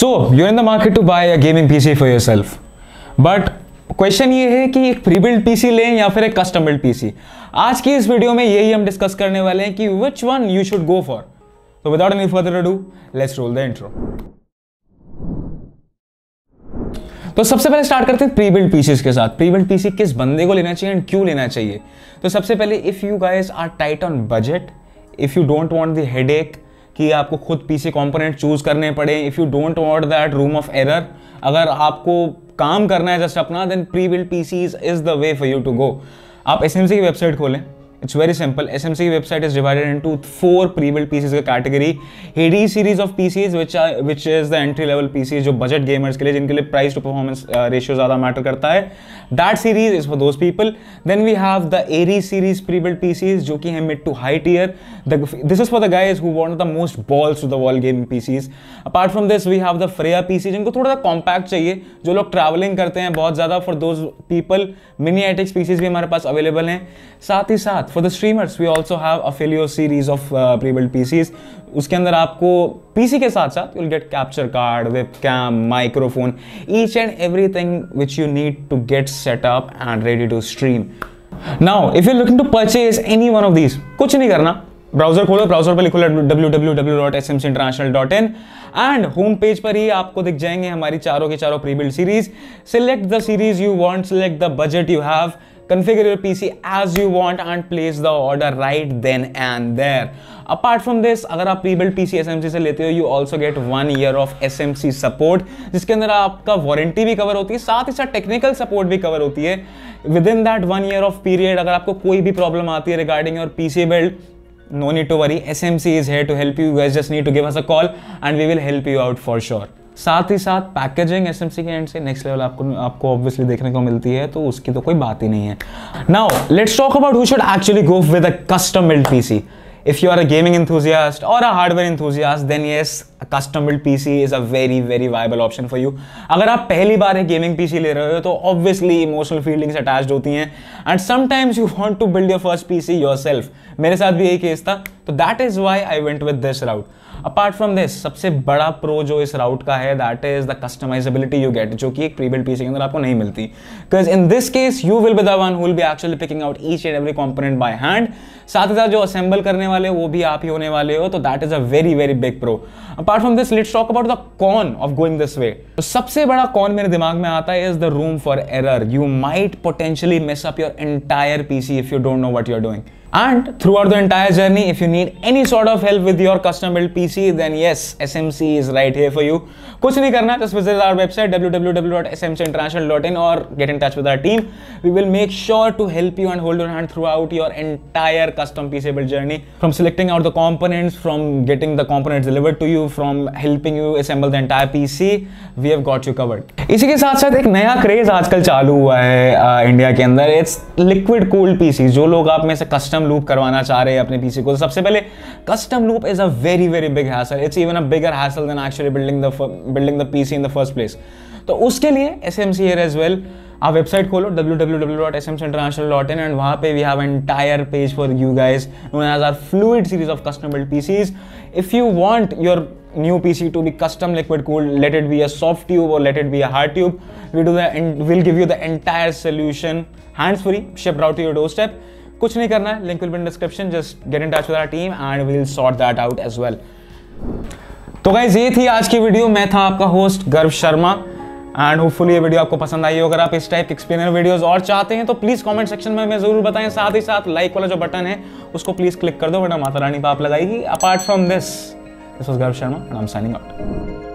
So you in the market to buy a gaming PC for yourself but question ये है कि एक pre build PC लें या फिर एक कस्टम बिल्ड पीसी आज की इस वीडियो में यही हम डिस्कस करने वाले हैं कि which one you should go for तो without any further ado let's roll the intro तो सबसे पहले स्टार्ट करते हैं प्री बिल्ड पीसीज के साथ प्री बिल्ड पीसी किस बंदे को लेना चाहिए एंड क्यों लेना चाहिए तो सबसे पहले if you guys are tight on budget if you don't want the headache एक कि आपको खुद पीसी कंपोनेंट चूज़ करने पड़े if you don't want that room of error अगर आपको काम करना है जस्ट अपना then prebuilt P is the way for you to go आप एस की वेबसाइट खोलें it's very simple S M C की website is divided into four prebuild PCs का कैटेगरी हेडी series of PCs which which is the entry level PCs जो budget gamers के लिए जिनके लिए प्राइस टू परफॉर्मेंस रेशियो ज्यादा matter करता है that series is for those people then we have the एरी सीरीज प्रीबिल्ड पी सीज जो कि है mid to high tier this is for the guys who want the most balls to the world game P Cs apart from this we have the Freya PC जिनको थोड़ा सा compact चाहिए जो लोग travelling करते हैं बहुत ज्यादा for those people mini ITX PCs भी हमारे पास अवेलेबल हैं साथ ही साथ साथ for the streamers we also have Aphelio series of pre PCs उसके अंदर आपको पीसी के साथ साथ you will get capture card webcam microphone each and everything which you need to get set up and ready to stream now if you looking to purchase any one of these कुछ नहीं करना browser खोलो browser पर लिखो W W W dot S M C international dot in and home page पर ही आपको दिख जाएंगे हमारी चारों के चारों prebuilt series select the series you want select the budget you have configure your PC as you want and place the order right then and there. Apart from this, अगर आप pre-built PC SMC से लेते हो you also get one year of SMC support, जिसके अंदर आपका warranty भी cover होती है साथ ही साथ technical support भी cover होती है Within that one year of period, अगर आपको कोई भी problem आती है regarding your PC build, no need to worry smc is here to help you you guys just need to give us a call and we will help you out for sure साथ ही साथ packaging S M सी के and से next level आपको आपको obviously देखने को मिलती है तो उसकी तो कोई बात ही नहीं है now let's talk about who should actually go with a custom build P if you are a gaming enthusiast or a hardware enthusiast then yes custom build P is a very very viable option for you अगर आप पहली बार एक gaming PC ले रहे हो तो obviously emotional feelings attach होती हैं and sometimes you want to build your first P yourself मेरे साथ भी यही केस था तो that is why I went with this route apart from this सबसे बड़ा प्रो जो इस राउट का है that is the customizability you get जो कि एक प्रीबिल्ड पीसी के अंदर आपको नहीं मिलती because in this case you will be the one will be actually picking out each and every component by hand साथ ही साथ जो असेंबल करने वाले वो भी आप ही होने वाले हो तो that is a very very big pro apart from this let's talk about the con of going this way तो सबसे बड़ा कॉन मेरे दिमाग में आता है is the room for error you might potentially mess up your entire PC if you don't know what you're doing And throughout the entire journey, if you need any sort of help with your custom built PC, then yes, SMC is right here for you. कुछ नहीं करना, just visit our website www.smcinternational.in or get in touch with our team. We will make sure to help you and hold your hand throughout your entire custom PC build journey, from selecting out the components, from getting the components delivered to you, from helping you assemble the entire PC. We have got you covered. इसी के साथ साथ एक नया craze आजकल चालू हुआ है इंडिया के अंदर. It's liquid cooled PC. जो लोग आप में से कस्टम कस्टम लूप करवाना चाह रहे हैं अपने पीसी को तो सबसे पहले custom loop is a very very big hassle it's even a bigger hassle than actually building the building the PC in the first place तो उसके लिए S M C er as well आप website खोलो W W W dot S M C international dot in and वहाँ पे we have entire page for you guys as our fluid series of custom build PCs if you want your new PC to be custom liquid cool let it be a soft tube or let it be a hard tube we do and we'll give you the entire solution hands free, shipped out to your doorstep. कुछ नहीं करना है link will be in description just get in touch with our team and we will sort that out as well तो guys ये थी आज की video मैं था आपका host Garv Sharma and hopefully ये वीडियो आपको पसंद आई हो अगर आप इस टाइप के एक्सपीरियंस वीडियोस और चाहते हैं तो प्लीज़ कमेंट सेक्शन में हमें जरूर बताएं साथ ही साथ लाइक वाला जो बटन है उसको प्लीज़ क्लिक कर दो वरना माता रानी पाप लगाएगी apart from this this was Garv Sharma and I am signing out